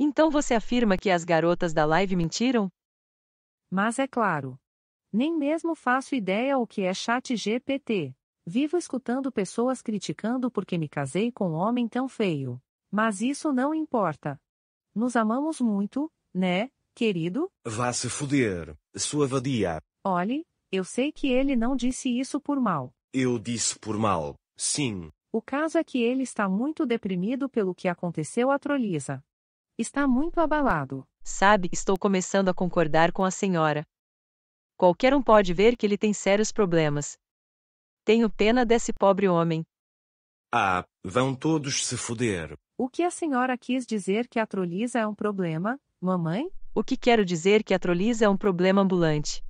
Então você afirma que as garotas da live mentiram? Mas é claro. Nem mesmo faço ideia o que é chat GPT. Vivo escutando pessoas criticando porque me casei com um homem tão feio. Mas isso não importa. Nos amamos muito, né, querido? Vá se fuder, sua vadia. Olhe, eu sei que ele não disse isso por mal. Eu disse por mal, sim. O caso é que ele está muito deprimido pelo que aconteceu à Trolisa. Está muito abalado. Sabe, estou começando a concordar com a senhora. Qualquer um pode ver que ele tem sérios problemas. Tenho pena desse pobre homem. Ah, vão todos se foder. O que a senhora quis dizer que a troliza é um problema, mamãe? O que quero dizer que a troliza é um problema ambulante.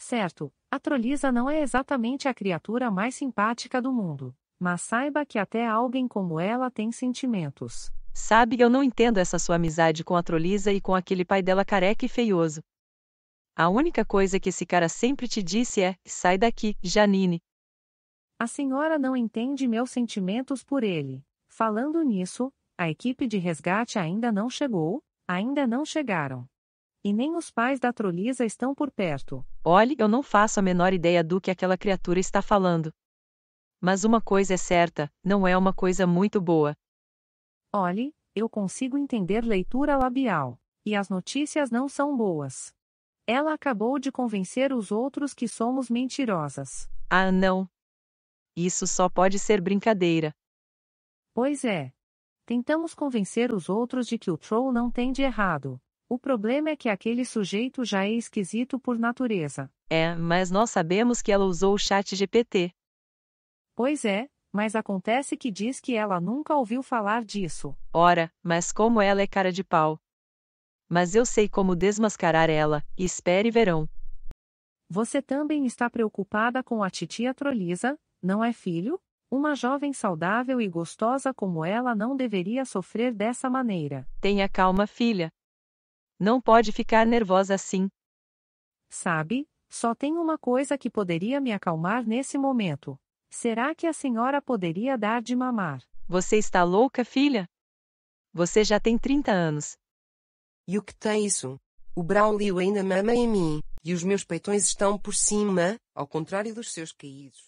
Certo, a troliza não é exatamente a criatura mais simpática do mundo, mas saiba que até alguém como ela tem sentimentos. Sabe, eu não entendo essa sua amizade com a Trolisa e com aquele pai dela careca e feioso. A única coisa que esse cara sempre te disse é: sai daqui, Janine. A senhora não entende meus sentimentos por ele. Falando nisso, a equipe de resgate ainda não chegou, ainda não chegaram. E nem os pais da Trolisa estão por perto. Olhe, eu não faço a menor ideia do que aquela criatura está falando. Mas uma coisa é certa: não é uma coisa muito boa. Olhe, eu consigo entender leitura labial. E as notícias não são boas. Ela acabou de convencer os outros que somos mentirosas. Ah, não. Isso só pode ser brincadeira. Pois é. Tentamos convencer os outros de que o troll não tem de errado. O problema é que aquele sujeito já é esquisito por natureza. É, mas nós sabemos que ela usou o chat GPT. Pois é, mas acontece que diz que ela nunca ouviu falar disso. Ora, mas como ela é cara de pau. Mas eu sei como desmascarar ela, e espere verão. Você também está preocupada com a titia Trolisa, não é filho? Uma jovem saudável e gostosa como ela não deveria sofrer dessa maneira. Tenha calma, filha. Não pode ficar nervosa assim. Sabe, só tem uma coisa que poderia me acalmar nesse momento. Será que a senhora poderia dar de mamar? Você está louca, filha? Você já tem 30 anos. E o que tem isso? O Braulio ainda mama em mim, e os meus peitões estão por cima, ao contrário dos seus caídos.